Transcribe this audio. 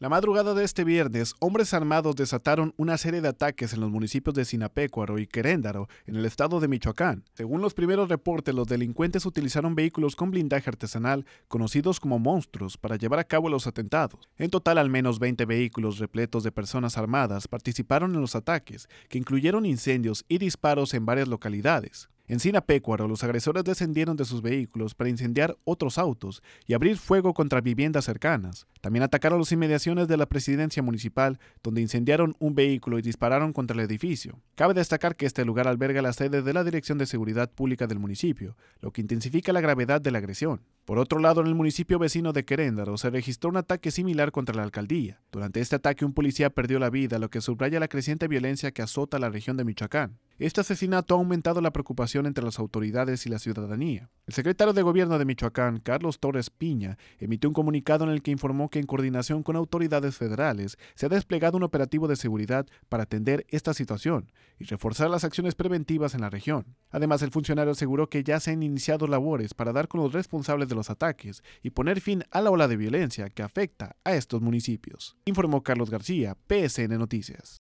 La madrugada de este viernes, hombres armados desataron una serie de ataques en los municipios de Sinapecuaro y Queréndaro, en el estado de Michoacán. Según los primeros reportes, los delincuentes utilizaron vehículos con blindaje artesanal, conocidos como monstruos, para llevar a cabo los atentados. En total, al menos 20 vehículos repletos de personas armadas participaron en los ataques, que incluyeron incendios y disparos en varias localidades. En Sinapecuaro, los agresores descendieron de sus vehículos para incendiar otros autos y abrir fuego contra viviendas cercanas. También atacaron las inmediaciones de la presidencia municipal, donde incendiaron un vehículo y dispararon contra el edificio. Cabe destacar que este lugar alberga la sede de la Dirección de Seguridad Pública del municipio, lo que intensifica la gravedad de la agresión. Por otro lado, en el municipio vecino de Queréndaro se registró un ataque similar contra la alcaldía. Durante este ataque un policía perdió la vida, lo que subraya la creciente violencia que azota la región de Michoacán. Este asesinato ha aumentado la preocupación entre las autoridades y la ciudadanía. El secretario de Gobierno de Michoacán, Carlos Torres Piña, emitió un comunicado en el que informó que en coordinación con autoridades federales se ha desplegado un operativo de seguridad para atender esta situación y reforzar las acciones preventivas en la región. Además, el funcionario aseguró que ya se han iniciado labores para dar con los responsables de los ataques y poner fin a la ola de violencia que afecta a estos municipios. Informó Carlos García, PSN Noticias.